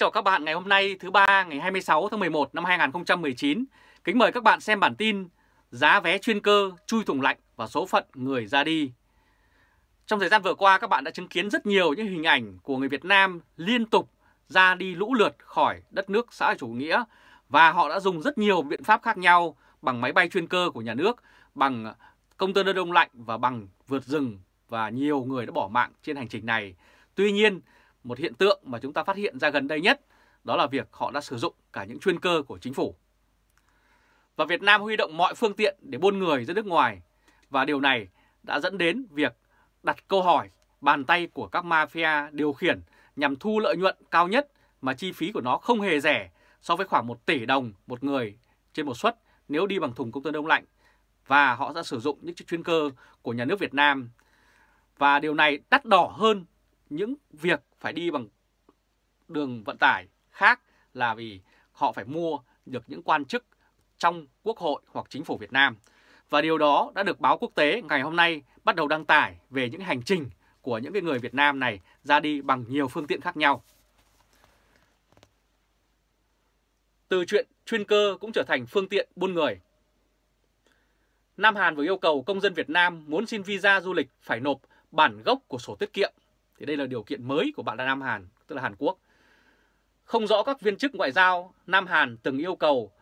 chào các bạn ngày hôm nay thứ ba ngày 26 tháng 11 năm 2019. Kính mời các bạn xem bản tin Giá vé chuyên cơ chui thùng lạnh và số phận người ra đi. Trong thời gian vừa qua các bạn đã chứng kiến rất nhiều những hình ảnh của người Việt Nam liên tục ra đi lũ lượt khỏi đất nước xã hội chủ nghĩa và họ đã dùng rất nhiều biện pháp khác nhau bằng máy bay chuyên cơ của nhà nước, bằng công tơ đông lạnh và bằng vượt rừng và nhiều người đã bỏ mạng trên hành trình này. Tuy nhiên, một hiện tượng mà chúng ta phát hiện ra gần đây nhất đó là việc họ đã sử dụng cả những chuyên cơ của chính phủ. Và Việt Nam huy động mọi phương tiện để buôn người ra nước ngoài và điều này đã dẫn đến việc đặt câu hỏi bàn tay của các mafia điều khiển nhằm thu lợi nhuận cao nhất mà chi phí của nó không hề rẻ so với khoảng 1 tỷ đồng một người trên một suất nếu đi bằng thùng công tơ đông lạnh và họ đã sử dụng những chuyên cơ của nhà nước Việt Nam. Và điều này đắt đỏ hơn những việc phải đi bằng đường vận tải khác là vì họ phải mua được những quan chức trong Quốc hội hoặc Chính phủ Việt Nam. Và điều đó đã được báo quốc tế ngày hôm nay bắt đầu đăng tải về những hành trình của những người Việt Nam này ra đi bằng nhiều phương tiện khác nhau. Từ chuyện chuyên cơ cũng trở thành phương tiện buôn người. Nam Hàn vừa yêu cầu công dân Việt Nam muốn xin visa du lịch phải nộp bản gốc của sổ tiết kiệm thì đây là điều kiện mới của bạn là Nam Hàn, tức là Hàn Quốc. Không rõ các viên chức ngoại giao Nam Hàn từng yêu cầu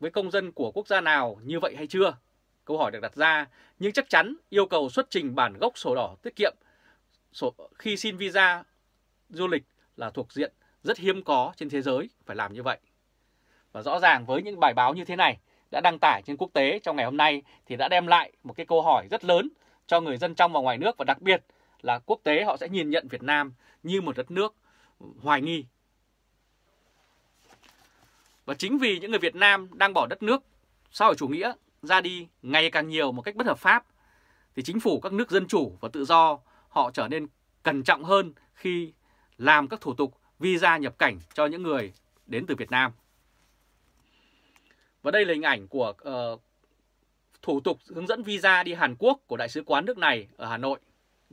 với công dân của quốc gia nào như vậy hay chưa? Câu hỏi được đặt ra, nhưng chắc chắn yêu cầu xuất trình bản gốc sổ đỏ tiết kiệm sổ, khi xin visa du lịch là thuộc diện rất hiếm có trên thế giới phải làm như vậy. Và rõ ràng với những bài báo như thế này đã đăng tải trên quốc tế trong ngày hôm nay thì đã đem lại một cái câu hỏi rất lớn cho người dân trong và ngoài nước và đặc biệt là quốc tế họ sẽ nhìn nhận Việt Nam như một đất nước hoài nghi. Và chính vì những người Việt Nam đang bỏ đất nước xã hội chủ nghĩa ra đi ngày càng nhiều một cách bất hợp pháp, thì chính phủ các nước dân chủ và tự do họ trở nên cẩn trọng hơn khi làm các thủ tục visa nhập cảnh cho những người đến từ Việt Nam. Và đây là hình ảnh của uh, thủ tục hướng dẫn visa đi Hàn Quốc của Đại sứ quán nước này ở Hà Nội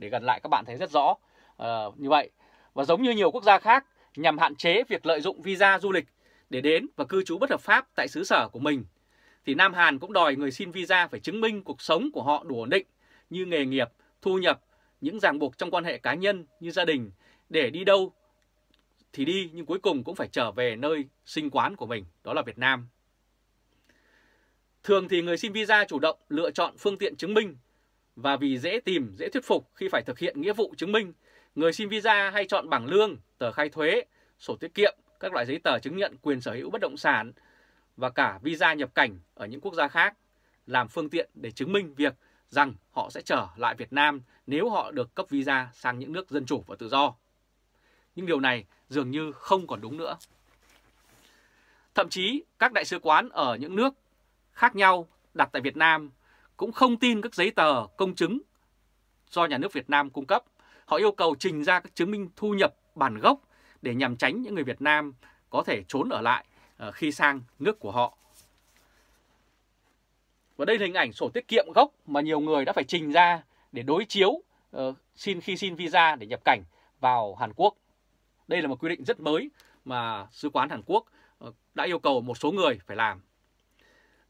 để gần lại các bạn thấy rất rõ à, như vậy. Và giống như nhiều quốc gia khác, nhằm hạn chế việc lợi dụng visa du lịch để đến và cư trú bất hợp pháp tại xứ sở của mình, thì Nam Hàn cũng đòi người xin visa phải chứng minh cuộc sống của họ đủ ổn định như nghề nghiệp, thu nhập, những ràng buộc trong quan hệ cá nhân như gia đình để đi đâu thì đi nhưng cuối cùng cũng phải trở về nơi sinh quán của mình, đó là Việt Nam. Thường thì người xin visa chủ động lựa chọn phương tiện chứng minh và vì dễ tìm, dễ thuyết phục khi phải thực hiện nghĩa vụ chứng minh, người xin visa hay chọn bảng lương, tờ khai thuế, sổ tiết kiệm, các loại giấy tờ chứng nhận quyền sở hữu bất động sản và cả visa nhập cảnh ở những quốc gia khác làm phương tiện để chứng minh việc rằng họ sẽ trở lại Việt Nam nếu họ được cấp visa sang những nước dân chủ và tự do. Nhưng điều này dường như không còn đúng nữa. Thậm chí các đại sứ quán ở những nước khác nhau đặt tại Việt Nam cũng không tin các giấy tờ công chứng do nhà nước Việt Nam cung cấp. Họ yêu cầu trình ra các chứng minh thu nhập bản gốc để nhằm tránh những người Việt Nam có thể trốn ở lại ờ, khi sang nước của họ. Và đây là hình ảnh sổ tiết kiệm gốc mà nhiều người đã phải trình ra để đối chiếu ờ, xin khi xin visa để nhập cảnh vào Hàn Quốc. Đây là một quy định rất mới mà Sứ quán Hàn Quốc ờ, đã yêu cầu một số người phải làm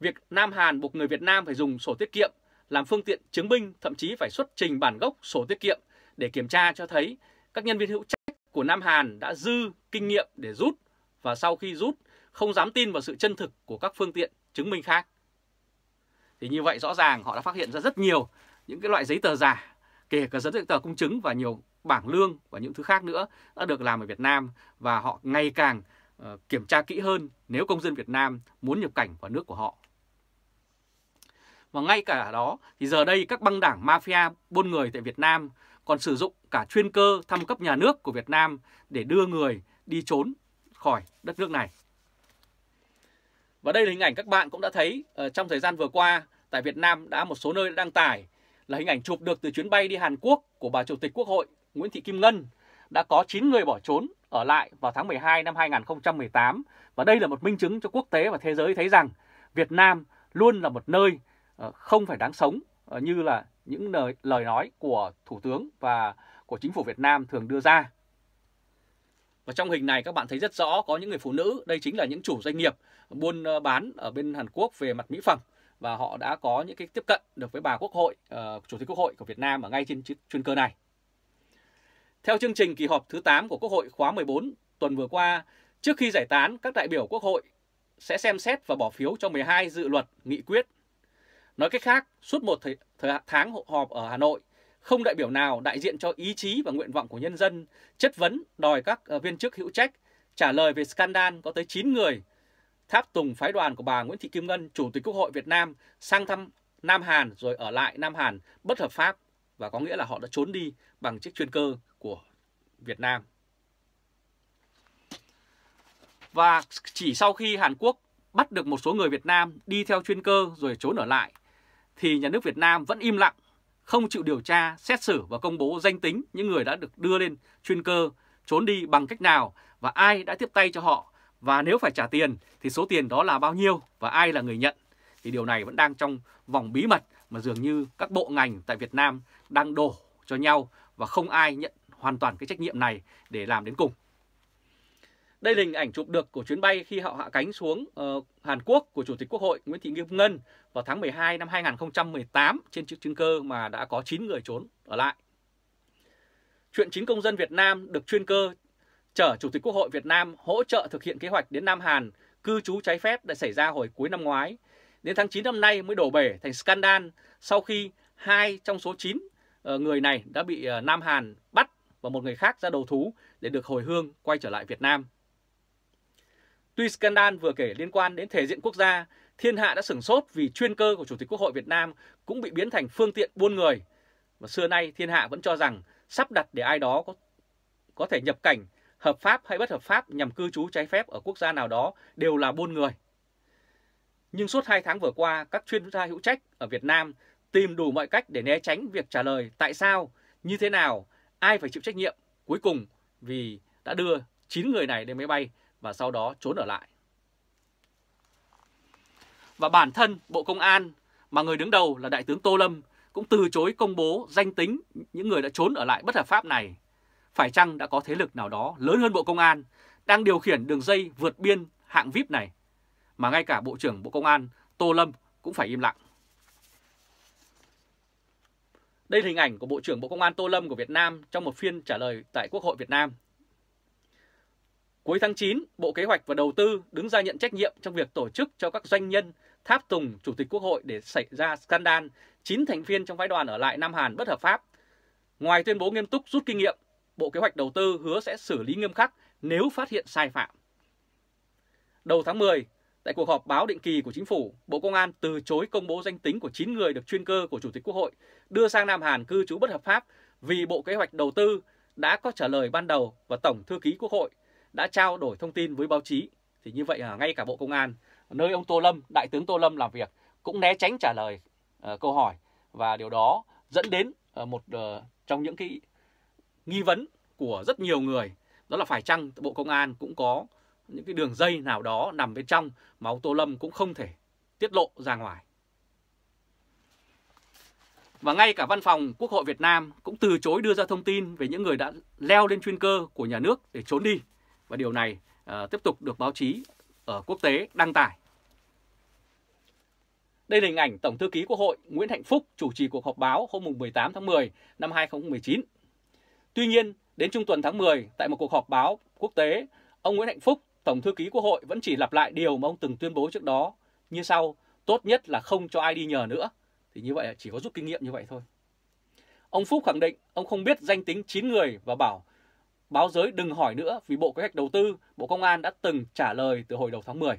Việc Nam Hàn buộc người Việt Nam phải dùng sổ tiết kiệm làm phương tiện chứng minh, thậm chí phải xuất trình bản gốc sổ tiết kiệm để kiểm tra cho thấy các nhân viên hữu trách của Nam Hàn đã dư kinh nghiệm để rút và sau khi rút không dám tin vào sự chân thực của các phương tiện chứng minh khác. Thì như vậy rõ ràng họ đã phát hiện ra rất nhiều những cái loại giấy tờ giả, kể cả giấy tờ công chứng và nhiều bảng lương và những thứ khác nữa đã được làm ở Việt Nam và họ ngày càng ờ, kiểm tra kỹ hơn nếu công dân Việt Nam muốn nhập cảnh vào nước của họ. Và ngay cả đó thì giờ đây các băng đảng mafia buôn người tại Việt Nam còn sử dụng cả chuyên cơ thăm cấp nhà nước của Việt Nam để đưa người đi trốn khỏi đất nước này. Và đây là hình ảnh các bạn cũng đã thấy ờ, trong thời gian vừa qua tại Việt Nam đã một số nơi đã đăng tải là hình ảnh chụp được từ chuyến bay đi Hàn Quốc của bà Chủ tịch Quốc hội Nguyễn Thị Kim Ngân đã có 9 người bỏ trốn ở lại vào tháng 12 năm 2018 và đây là một minh chứng cho quốc tế và thế giới thấy rằng Việt Nam luôn là một nơi Ờ, không phải đáng sống ờ, như là những lời, lời nói của Thủ tướng và của chính phủ Việt Nam thường đưa ra. Và trong hình này các bạn thấy rất rõ có những người phụ nữ, đây chính là những chủ doanh nghiệp buôn ờ, bán ở bên Hàn Quốc về mặt mỹ phẩm và họ đã có những cái tiếp cận được với bà Quốc hội, uh, Chủ tịch Quốc hội của Việt Nam ở ngay trên chuyên cơ này. Theo chương trình kỳ họp thứ 8 của Quốc hội khóa 14 tuần vừa qua, trước khi giải tán, các đại biểu Quốc hội sẽ xem xét và bỏ phiếu cho 12 dự luật, nghị quyết Nói cách khác, suốt một thời, thời tháng họp ở Hà Nội, không đại biểu nào đại diện cho ý chí và nguyện vọng của nhân dân, chất vấn đòi các ờ, viên chức hữu trách, trả lời về scandal có tới 9 người. Tháp tùng phái đoàn của bà Nguyễn Thị Kim Ngân, Chủ tịch Quốc hội Việt Nam, sang thăm Nam Hàn rồi ở lại Nam Hàn bất hợp pháp và có nghĩa là họ đã trốn đi bằng chiếc chuyên cơ của Việt Nam. Và chỉ sau khi Hàn Quốc bắt được một số người Việt Nam đi theo chuyên cơ rồi trốn ở lại thì nhà nước Việt Nam vẫn im lặng, không chịu điều tra, xét xử và công bố danh tính những người đã được đưa lên chuyên cơ, trốn đi bằng cách nào và ai đã tiếp tay cho họ và nếu phải trả tiền thì số tiền đó là bao nhiêu và ai là người nhận. Thì điều này vẫn đang trong vòng bí mật mà dường như các bộ ngành tại Việt Nam đang đổ cho nhau và không ai nhận hoàn toàn cái trách nhiệm này để làm đến cùng. Đây là hình ảnh chụp được của chuyến bay khi họ hạ cánh xuống uh, Hàn Quốc của Chủ tịch Quốc hội Nguyễn Thị Kim Ngân vào tháng 12 năm 2018 trên chiếc chuyên cơ mà đã có 9 người trốn ở lại. Chuyện chính công dân Việt Nam được chuyên cơ chở Chủ tịch Quốc hội Việt Nam hỗ trợ thực hiện kế hoạch đến Nam Hàn cư trú trái phép đã xảy ra hồi cuối năm ngoái. Đến tháng 9 năm nay mới đổ bể thành scandal sau khi hai trong số 9 ờ, người này đã bị ờ, Nam Hàn bắt và một người khác ra đầu thú để được hồi hương quay trở lại Việt Nam Tuy scandal vừa kể liên quan đến thể diện quốc gia, thiên hạ đã sửng sốt vì chuyên cơ của Chủ tịch Quốc hội Việt Nam cũng bị biến thành phương tiện buôn người. Và xưa nay thiên hạ vẫn cho rằng sắp đặt để ai đó có, có thể nhập cảnh hợp pháp hay bất hợp pháp nhằm cư trú trái phép ở quốc gia nào đó đều là buôn người. Nhưng suốt 2 tháng vừa qua, các chuyên gia hữu trách ở Việt Nam tìm đủ mọi cách để né tránh việc trả lời tại sao, như thế nào, ai phải chịu trách nhiệm. Cuối cùng vì đã đưa 9 người này lên máy bay và sau đó trốn ở lại. Và bản thân Bộ Công an mà người đứng đầu là Đại tướng Tô Lâm cũng từ chối công bố danh tính những người đã trốn ở lại bất hợp pháp này. Phải chăng đã có thế lực nào đó lớn hơn Bộ Công an đang điều khiển đường dây vượt biên hạng VIP này mà ngay cả Bộ trưởng Bộ Công an Tô Lâm cũng phải im lặng. Đây là hình ảnh của Bộ trưởng Bộ Công an Tô Lâm của Việt Nam trong một phiên trả lời tại Quốc hội Việt Nam Cuối tháng 9, Bộ Kế hoạch và Đầu tư đứng ra nhận trách nhiệm trong việc tổ chức cho các doanh nhân tháp tùng Chủ tịch Quốc hội để xảy ra scandal 9 thành viên trong phái đoàn ở lại Nam Hàn bất hợp pháp. Ngoài tuyên bố nghiêm túc rút kinh nghiệm, Bộ Kế hoạch Đầu tư hứa sẽ xử lý nghiêm khắc nếu phát hiện sai phạm. Đầu tháng 10, tại cuộc họp báo định kỳ của chính phủ, Bộ Công an từ chối công bố danh tính của 9 người được chuyên cơ của Chủ tịch Quốc hội đưa sang Nam Hàn cư trú bất hợp pháp vì Bộ Kế hoạch Đầu tư đã có trả lời ban đầu và Tổng Thư ký Quốc hội đã trao đổi thông tin với báo chí. Thì như vậy ngay cả Bộ Công an, nơi ông Tô Lâm, Đại tướng Tô Lâm làm việc cũng né tránh trả lời uh, câu hỏi và điều đó dẫn đến uh, một uh, trong những cái nghi vấn của rất nhiều người đó là phải chăng Bộ Công an cũng có những cái đường dây nào đó nằm bên trong mà ông Tô Lâm cũng không thể tiết lộ ra ngoài. Và ngay cả Văn phòng Quốc hội Việt Nam cũng từ chối đưa ra thông tin về những người đã leo lên chuyên cơ của nhà nước để trốn đi. Và điều này à, tiếp tục được báo chí ở quốc tế đăng tải. Đây là hình ảnh Tổng thư ký Quốc hội Nguyễn Hạnh Phúc chủ trì cuộc họp báo hôm 18 tháng 10 năm 2019. Tuy nhiên, đến trung tuần tháng 10, tại một cuộc họp báo quốc tế, ông Nguyễn Hạnh Phúc, Tổng thư ký Quốc hội vẫn chỉ lặp lại điều mà ông từng tuyên bố trước đó như sau, tốt nhất là không cho ai đi nhờ nữa. Thì như vậy chỉ có rút kinh nghiệm như vậy thôi. Ông Phúc khẳng định ông không biết danh tính 9 người và bảo báo giới đừng hỏi nữa vì Bộ Kế hoạch Đầu tư, Bộ Công an đã từng trả lời từ hồi đầu tháng 10.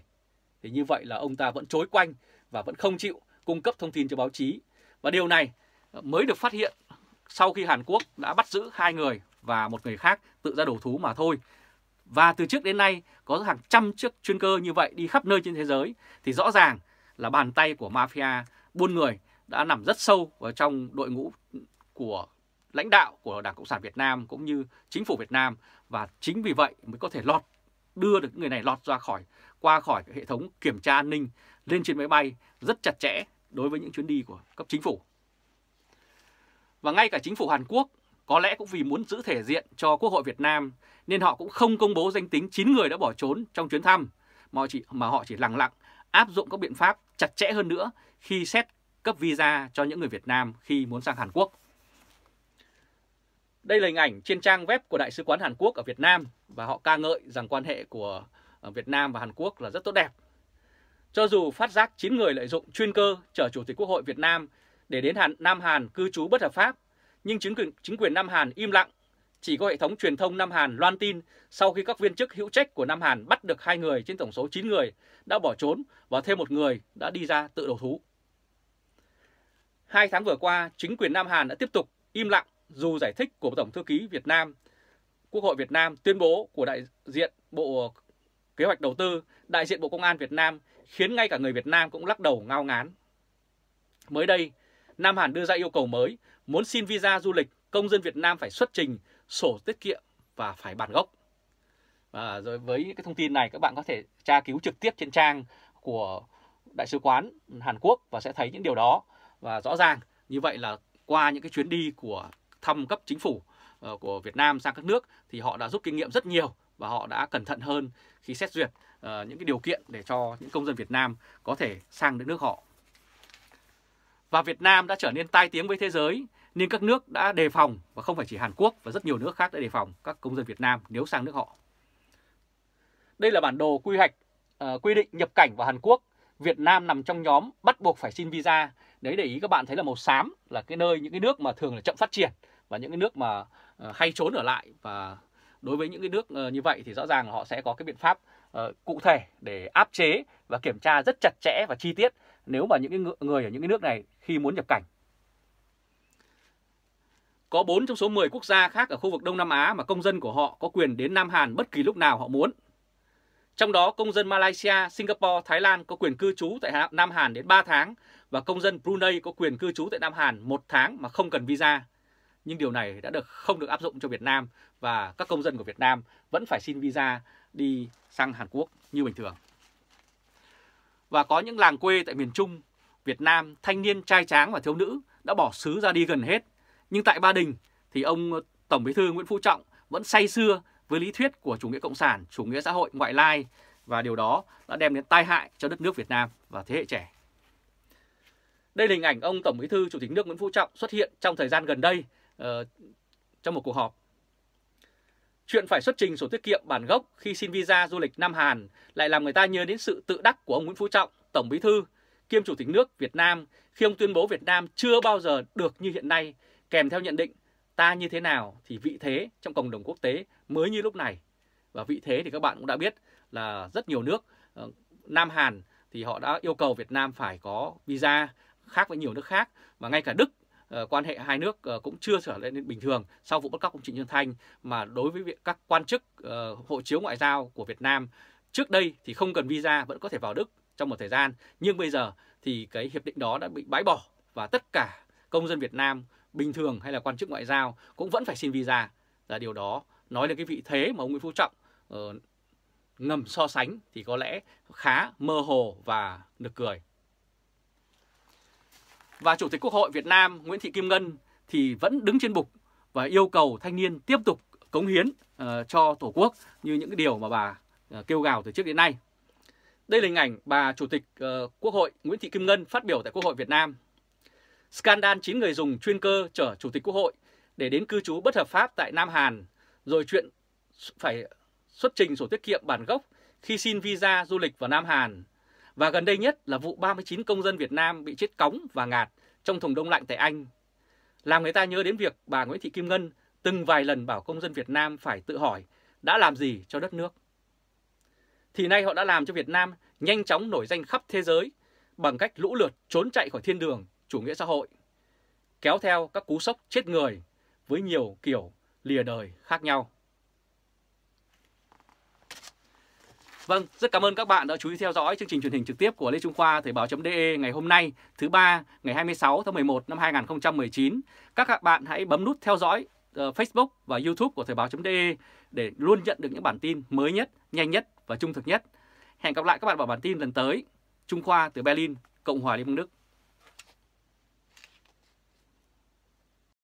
Thì như vậy là ông ta vẫn chối quanh và vẫn không chịu cung cấp thông tin cho báo chí. Và điều này ờ, mới được phát hiện sau khi Hàn Quốc đã bắt giữ hai người và một người khác tự ra đầu thú mà thôi. Và từ trước đến nay có hàng trăm chiếc chuyên cơ như vậy đi khắp nơi trên thế giới thì rõ ràng là bàn tay của mafia buôn người đã nằm rất sâu vào trong đội ngũ của lãnh đạo của Đảng Cộng sản Việt Nam cũng như chính phủ Việt Nam và chính vì vậy mới có thể lọt đưa được người này lọt ra khỏi qua khỏi hệ thống kiểm tra an ninh lên trên máy bay rất chặt chẽ đối với những chuyến đi của cấp chính phủ. Và ngay cả chính phủ Hàn Quốc có lẽ cũng vì muốn giữ thể diện cho Quốc hội Việt Nam nên họ cũng không công bố danh tính 9 người đã bỏ trốn trong chuyến thăm mà họ chỉ, mà họ chỉ lặng lặng áp dụng các biện pháp chặt chẽ hơn nữa khi xét cấp visa cho những người Việt Nam khi muốn sang Hàn Quốc. Đây là hình ảnh trên trang web của Đại sứ quán Hàn Quốc ở Việt Nam và họ ca ngợi rằng quan hệ của ờ, Việt Nam và Hàn Quốc là rất tốt đẹp. Cho dù phát giác 9 người lợi dụng chuyên cơ chở Chủ tịch Quốc hội Việt Nam để đến Hàn, Nam Hàn cư trú bất hợp pháp, nhưng chính quyền, chính quyền Nam Hàn im lặng. Chỉ có hệ thống truyền thông Nam Hàn loan tin sau khi các viên chức hữu trách của Nam Hàn bắt được hai người trên tổng số 9 người đã bỏ trốn và thêm một người đã đi ra tự đầu thú. Hai tháng vừa qua, chính quyền Nam Hàn đã tiếp tục im lặng dù giải thích của Tổng thư ký Việt Nam, Quốc hội Việt Nam tuyên bố của đại diện Bộ Kế hoạch Đầu tư, đại diện Bộ Công an Việt Nam khiến ngay cả người Việt Nam cũng lắc đầu ngao ngán. Mới đây, Nam Hàn đưa ra yêu cầu mới, muốn xin visa du lịch, công dân Việt Nam phải xuất trình sổ tiết kiệm và phải bản gốc. Và rồi với cái thông tin này các bạn có thể tra cứu trực tiếp trên trang của Đại sứ quán Hàn Quốc và sẽ thấy những điều đó. Và rõ ràng như vậy là qua những cái chuyến đi của thăm cấp chính phủ ờ, của Việt Nam sang các nước thì họ đã rút kinh nghiệm rất nhiều và họ đã cẩn thận hơn khi xét duyệt ờ, những cái điều kiện để cho những công dân Việt Nam có thể sang đến nước họ. Và Việt Nam đã trở nên tai tiếng với thế giới nên các nước đã đề phòng và không phải chỉ Hàn Quốc và rất nhiều nước khác đã đề phòng các công dân Việt Nam nếu sang nước họ. Đây là bản đồ quy hoạch uh, quy định nhập cảnh vào Hàn Quốc. Việt Nam nằm trong nhóm bắt buộc phải xin visa. Đấy để ý các bạn thấy là màu xám là cái nơi những cái nước mà thường là chậm phát triển và những cái nước mà ờ, hay trốn ở lại và đối với những cái nước ờ, như vậy thì rõ ràng là họ sẽ có cái biện pháp ờ, cụ thể để áp chế và kiểm tra rất chặt chẽ và chi tiết nếu mà những cái người ở những cái nước này khi muốn nhập cảnh. Có 4 trong số 10 quốc gia khác ở khu vực Đông Nam Á mà công dân của họ có quyền đến Nam Hàn bất kỳ lúc nào họ muốn. Trong đó công dân Malaysia, Singapore, Thái Lan có quyền cư trú tại Nam Hàn đến 3 tháng và công dân Brunei có quyền cư trú tại Nam Hàn 1 tháng mà không cần visa nhưng điều này đã được không được áp dụng cho Việt Nam và các công dân của Việt Nam vẫn phải xin visa đi sang Hàn Quốc như bình thường. Và có những làng quê tại miền Trung, Việt Nam thanh niên trai tráng và thiếu nữ đã bỏ xứ ra đi gần hết. Nhưng tại Ba Đình thì ông Tổng Bí thư Nguyễn Phú Trọng vẫn say xưa với lý thuyết của chủ nghĩa cộng sản, chủ nghĩa xã hội ngoại lai và điều đó đã đem đến tai hại cho đất nước Việt Nam và thế hệ trẻ. Đây là hình ảnh ông Tổng Bí thư Chủ tịch nước Nguyễn Phú Trọng xuất hiện trong thời gian gần đây Ờ, trong một cuộc họp. Chuyện phải xuất trình sổ tiết kiệm bản gốc khi xin visa du lịch Nam Hàn lại làm người ta nhớ đến sự tự đắc của ông Nguyễn Phú Trọng, Tổng Bí Thư, kiêm Chủ tịch nước Việt Nam khi ông tuyên bố Việt Nam chưa bao giờ được như hiện nay, kèm theo nhận định ta như thế nào thì vị thế trong cộng đồng quốc tế mới như lúc này. Và vị thế thì các bạn cũng đã biết là rất nhiều nước, ờ, Nam Hàn thì họ đã yêu cầu Việt Nam phải có visa khác với nhiều nước khác và ngay cả Đức Ờ, quan hệ hai nước ờ, cũng chưa trở nên bình thường sau vụ bắt cóc ông Trịnh Xuân Thanh mà đối với các quan chức ờ, hộ chiếu ngoại giao của Việt Nam trước đây thì không cần visa vẫn có thể vào Đức trong một thời gian nhưng bây giờ thì cái hiệp định đó đã bị bãi bỏ và tất cả công dân Việt Nam bình thường hay là quan chức ngoại giao cũng vẫn phải xin visa là điều đó nói lên cái vị thế mà ông Nguyễn Phú Trọng ngầm so sánh thì có lẽ khá mơ hồ và nực cười. Và Chủ tịch Quốc hội Việt Nam Nguyễn Thị Kim Ngân thì vẫn đứng trên bục và yêu cầu thanh niên tiếp tục cống hiến uh, cho Tổ quốc như những cái điều mà bà uh, kêu gào từ trước đến nay. Đây là hình ảnh bà Chủ tịch uh, Quốc hội Nguyễn Thị Kim Ngân phát biểu tại Quốc hội Việt Nam. Scandal 9 người dùng chuyên cơ chở Chủ tịch Quốc hội để đến cư trú bất hợp pháp tại Nam Hàn, rồi chuyện phải xuất trình sổ tiết kiệm bản gốc khi xin visa du lịch vào Nam Hàn, và gần đây nhất là vụ 39 công dân Việt Nam bị chết cóng và ngạt trong thùng đông lạnh tại Anh. Làm người ta nhớ đến việc bà Nguyễn Thị Kim Ngân từng vài lần bảo công dân Việt Nam phải tự hỏi đã làm gì cho đất nước. Thì nay họ đã làm cho Việt Nam nhanh chóng nổi danh khắp thế giới bằng cách lũ lượt trốn chạy khỏi thiên đường chủ nghĩa xã hội, kéo theo các cú sốc chết người với nhiều kiểu lìa đời khác nhau. Vâng, rất cảm ơn các bạn đã chú ý theo dõi chương trình truyền hình trực tiếp của Lê Trung Khoa Thời báo.de ngày hôm nay, thứ ba, ngày 26 tháng 11 năm 2019. Các bạn hãy bấm nút theo dõi ờ, Facebook và YouTube của Thời báo.de để luôn nhận được những bản tin mới nhất, nhanh nhất và trung thực nhất. Hẹn gặp lại các bạn vào bản tin lần tới. Trung Khoa từ Berlin, Cộng hòa Liên bang Đức.